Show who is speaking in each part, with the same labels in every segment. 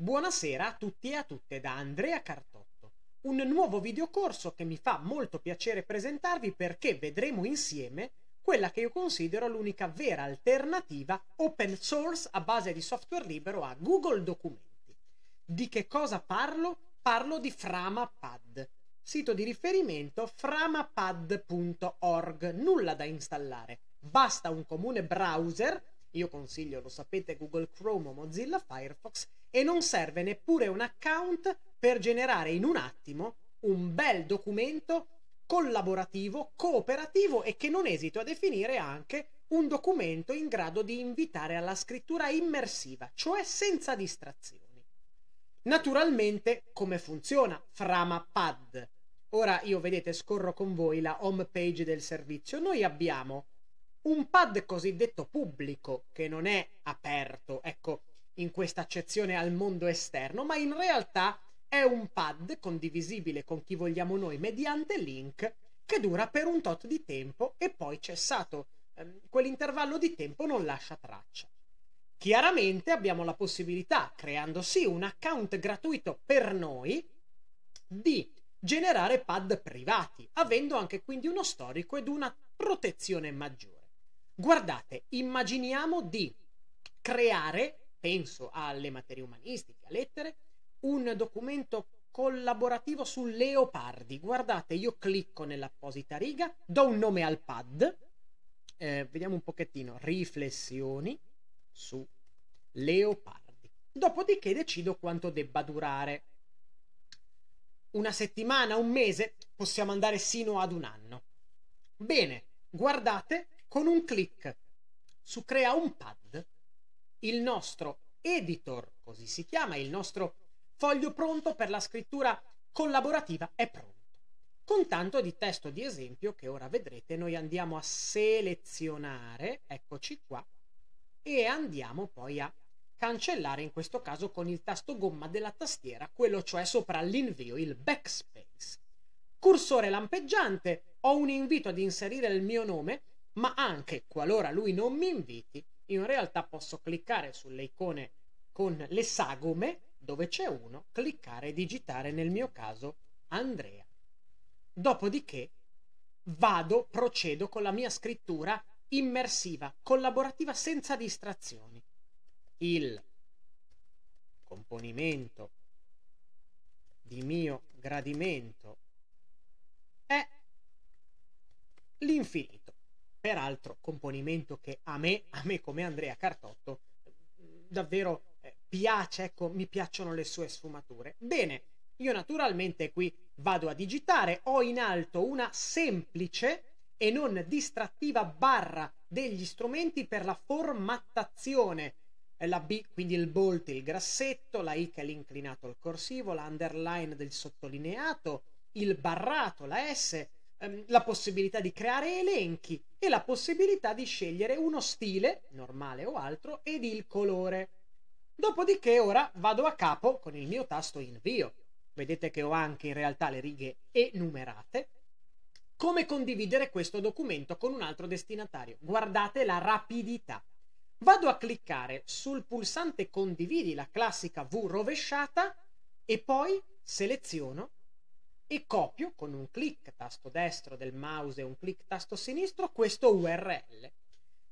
Speaker 1: Buonasera a tutti e a tutte da Andrea Cartotto, un nuovo videocorso che mi fa molto piacere presentarvi perché vedremo insieme quella che io considero l'unica vera alternativa open source a base di software libero a Google Documenti. Di che cosa parlo? Parlo di Framapad, sito di riferimento framapad.org, nulla da installare, basta un comune browser, io consiglio, lo sapete, Google Chrome o Mozilla Firefox, e non serve neppure un account per generare in un attimo un bel documento collaborativo, cooperativo e che non esito a definire anche un documento in grado di invitare alla scrittura immersiva, cioè senza distrazioni. Naturalmente, come funziona FramaPad? Ora io vedete scorro con voi la home page del servizio. Noi abbiamo un pad cosiddetto pubblico che non è aperto. Ecco, in questa accezione al mondo esterno, ma in realtà è un pad condivisibile con chi vogliamo noi mediante link che dura per un tot di tempo e poi cessato. Ehm, quell'intervallo di tempo non lascia traccia. Chiaramente abbiamo la possibilità, creando sì un account gratuito per noi, di generare pad privati, avendo anche quindi uno storico ed una protezione maggiore. Guardate, immaginiamo di creare penso alle materie umanistiche, a lettere, un documento collaborativo su Leopardi. Guardate, io clicco nell'apposita riga, do un nome al pad, eh, vediamo un pochettino, riflessioni su Leopardi. Dopodiché decido quanto debba durare. Una settimana, un mese, possiamo andare sino ad un anno. Bene, guardate, con un clic su crea un pad il nostro editor, così si chiama, il nostro foglio pronto per la scrittura collaborativa è pronto. Con tanto di testo di esempio che ora vedrete, noi andiamo a selezionare, eccoci qua, e andiamo poi a cancellare in questo caso con il tasto gomma della tastiera, quello cioè sopra l'invio, il backspace. Cursore lampeggiante, ho un invito ad inserire il mio nome, ma anche qualora lui non mi inviti, in realtà posso cliccare sulle icone con le sagome dove c'è uno, cliccare e digitare nel mio caso Andrea. Dopodiché vado, procedo con la mia scrittura immersiva, collaborativa senza distrazioni. Il componimento di mio gradimento è l'infinito peraltro componimento che a me, a me come Andrea Cartotto, davvero eh, piace, ecco, mi piacciono le sue sfumature. Bene, io naturalmente qui vado a digitare, ho in alto una semplice e non distrattiva barra degli strumenti per la formattazione. Eh, la B, quindi il bolt, il grassetto, la I che è l'inclinato al corsivo, la underline del sottolineato, il barrato, la S, ehm, la possibilità di creare elenchi e la possibilità di scegliere uno stile, normale o altro, ed il colore. Dopodiché ora vado a capo con il mio tasto invio. Vedete che ho anche in realtà le righe enumerate. Come condividere questo documento con un altro destinatario? Guardate la rapidità. Vado a cliccare sul pulsante condividi, la classica V rovesciata, e poi seleziono e copio con un clic tasto destro del mouse e un clic tasto sinistro questo URL.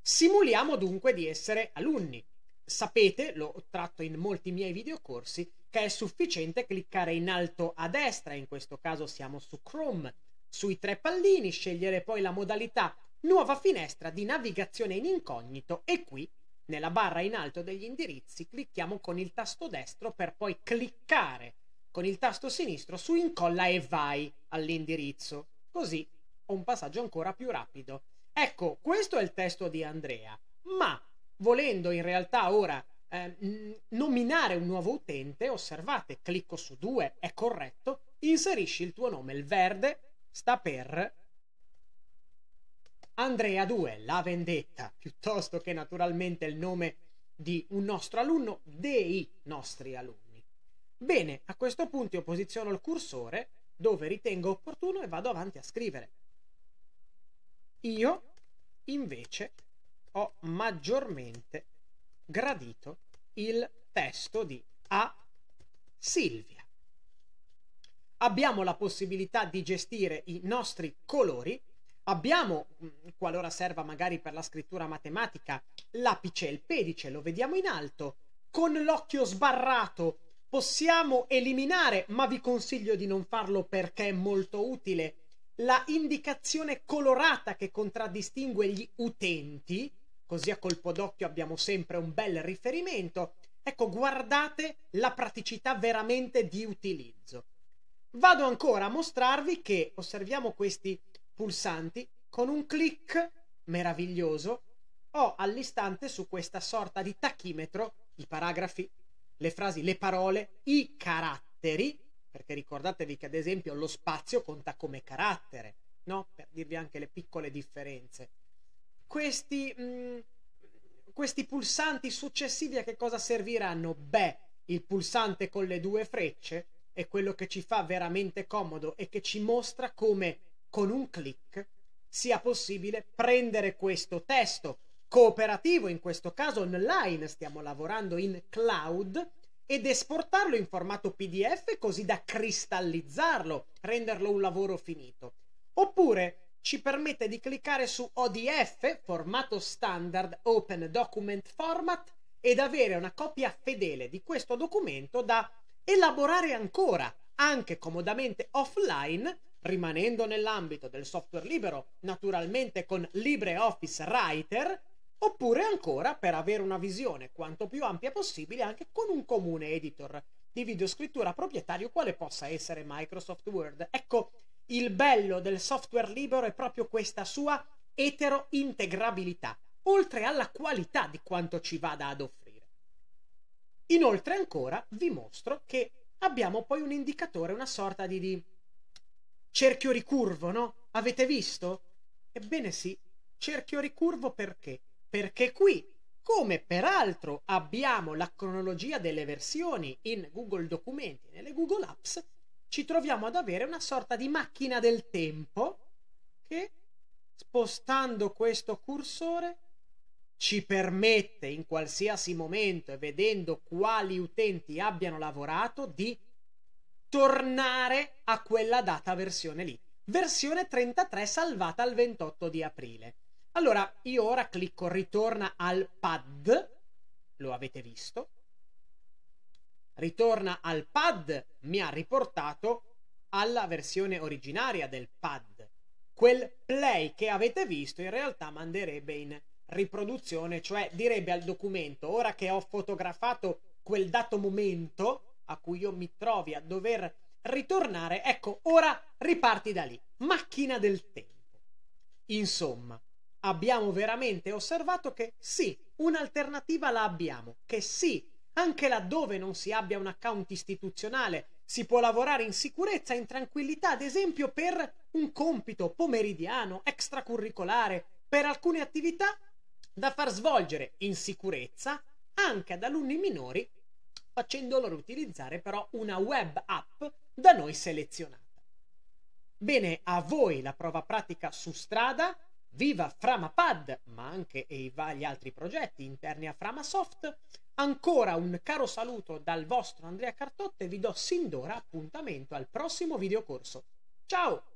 Speaker 1: Simuliamo dunque di essere alunni. Sapete, l'ho tratto in molti miei videocorsi, che è sufficiente cliccare in alto a destra, in questo caso siamo su Chrome, sui tre pallini, scegliere poi la modalità nuova finestra di navigazione in incognito e qui nella barra in alto degli indirizzi clicchiamo con il tasto destro per poi cliccare con il tasto sinistro su incolla e vai all'indirizzo. Così ho un passaggio ancora più rapido. Ecco, questo è il testo di Andrea, ma volendo in realtà ora eh, nominare un nuovo utente, osservate, clicco su 2, è corretto, inserisci il tuo nome, il verde sta per Andrea 2, la vendetta, piuttosto che naturalmente il nome di un nostro alunno, dei nostri alunni. Bene, a questo punto io posiziono il cursore dove ritengo opportuno e vado avanti a scrivere. Io invece ho maggiormente gradito il testo di A. Silvia. Abbiamo la possibilità di gestire i nostri colori, abbiamo, mm, qualora serva magari per la scrittura matematica, l'apice e il pedice, lo vediamo in alto, con l'occhio sbarrato possiamo eliminare, ma vi consiglio di non farlo perché è molto utile, la indicazione colorata che contraddistingue gli utenti, così a colpo d'occhio abbiamo sempre un bel riferimento. Ecco, guardate la praticità veramente di utilizzo. Vado ancora a mostrarvi che osserviamo questi pulsanti con un clic meraviglioso ho all'istante su questa sorta di tachimetro i paragrafi le frasi, le parole, i caratteri, perché ricordatevi che ad esempio lo spazio conta come carattere, no? Per dirvi anche le piccole differenze. Questi, mh, mm, questi pulsanti successivi a che cosa serviranno? Beh, il pulsante con le due frecce è quello che ci fa veramente comodo e che ci mostra come con un clic sia possibile prendere questo testo cooperativo, in questo caso online, stiamo lavorando in cloud, ed esportarlo in formato PDF così da cristallizzarlo, renderlo un lavoro finito. Oppure ci permette di cliccare su ODF, formato standard Open Document Format, ed avere una copia fedele di questo documento da elaborare ancora, anche comodamente offline, rimanendo nell'ambito del software libero, naturalmente con LibreOffice Writer, Oppure ancora per avere una visione quanto più ampia possibile anche con un comune editor di videoscrittura proprietario quale possa essere Microsoft Word. Ecco, il bello del software libero è proprio questa sua eterointegrabilità, oltre alla qualità di quanto ci vada ad offrire. Inoltre ancora vi mostro che abbiamo poi un indicatore, una sorta di, di cerchio ricurvo, no? Avete visto? Ebbene sì, cerchio ricurvo perché? perché qui, come peraltro abbiamo la cronologia delle versioni in Google Documenti e nelle Google Apps, ci troviamo ad avere una sorta di macchina del tempo che spostando questo cursore ci permette in qualsiasi momento e vedendo quali utenti abbiano lavorato di tornare a quella data versione lì. Versione 33 salvata il 28 di aprile. Allora, io ora clicco ritorna al pad, lo avete visto, ritorna al pad, mi ha riportato alla versione originaria del pad. Quel play che avete visto in realtà manderebbe in riproduzione, cioè direbbe al documento, ora che ho fotografato quel dato momento a cui io mi trovi a dover ritornare, ecco, ora riparti da lì, macchina del tempo. Insomma, abbiamo veramente osservato che sì, un'alternativa la abbiamo, che sì, anche laddove non si abbia un account istituzionale, si può lavorare in sicurezza, in tranquillità, ad esempio per un compito pomeridiano, extracurricolare, per alcune attività da far svolgere in sicurezza anche ad alunni minori, facendo loro utilizzare però una web app da noi selezionata. Bene, a voi la prova pratica su strada Viva Framapad, ma anche e i vari altri progetti interni a Framasoft. Ancora un caro saluto dal vostro Andrea Cartotte e vi do sin d'ora appuntamento al prossimo videocorso. Ciao!